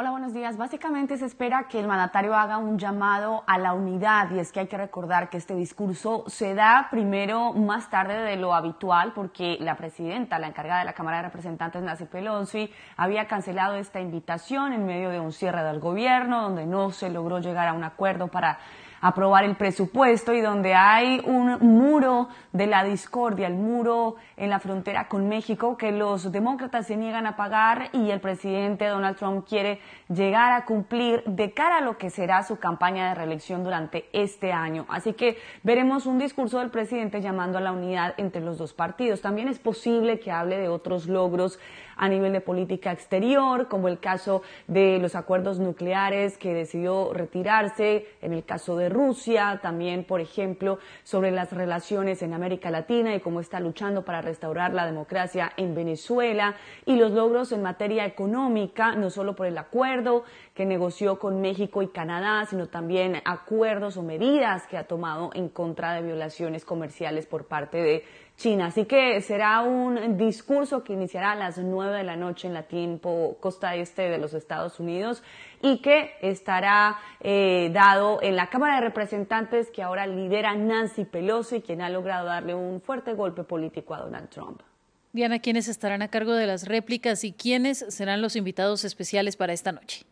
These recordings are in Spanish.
Hola, buenos días. Básicamente se espera que el mandatario haga un llamado a la unidad y es que hay que recordar que este discurso se da primero más tarde de lo habitual porque la presidenta, la encargada de la Cámara de Representantes, Nancy Pelosi, había cancelado esta invitación en medio de un cierre del gobierno donde no se logró llegar a un acuerdo para aprobar el presupuesto y donde hay un muro de la discordia, el muro en la frontera con México que los demócratas se niegan a pagar y el presidente Donald Trump quiere llegar a cumplir de cara a lo que será su campaña de reelección durante este año. Así que veremos un discurso del presidente llamando a la unidad entre los dos partidos. También es posible que hable de otros logros a nivel de política exterior, como el caso de los acuerdos nucleares que decidió retirarse, en el caso de Rusia, también, por ejemplo, sobre las relaciones en América Latina y cómo está luchando para restaurar la democracia en Venezuela y los logros en materia económica, no solo por el acuerdo que negoció con México y Canadá, sino también acuerdos o medidas que ha tomado en contra de violaciones comerciales por parte de China. Así que será un discurso que iniciará a las 9 de la noche en la tiempo costa este de los Estados Unidos y que estará eh, dado en la Cámara de Representantes que ahora lidera Nancy Pelosi, quien ha logrado darle un fuerte golpe político a Donald Trump. Diana, ¿quiénes estarán a cargo de las réplicas y quiénes serán los invitados especiales para esta noche?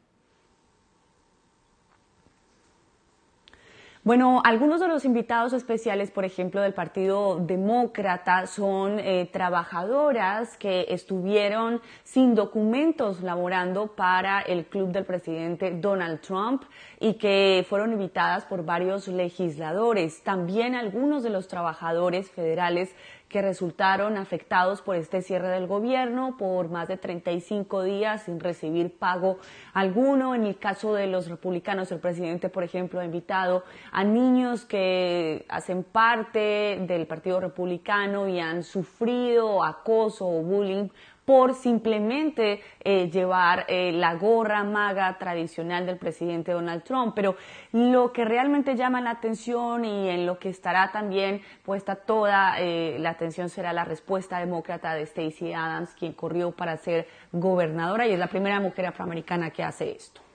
Bueno, algunos de los invitados especiales, por ejemplo, del Partido Demócrata, son eh, trabajadoras que estuvieron sin documentos laborando para el club del presidente Donald Trump y que fueron invitadas por varios legisladores. También algunos de los trabajadores federales que resultaron afectados por este cierre del gobierno por más de 35 días sin recibir pago alguno. En el caso de los republicanos, el presidente, por ejemplo, ha invitado a niños que hacen parte del Partido Republicano y han sufrido acoso o bullying por simplemente eh, llevar eh, la gorra maga tradicional del presidente Donald Trump. Pero lo que realmente llama la atención y en lo que estará también puesta toda eh, la atención será la respuesta demócrata de Stacey Adams, quien corrió para ser gobernadora y es la primera mujer afroamericana que hace esto.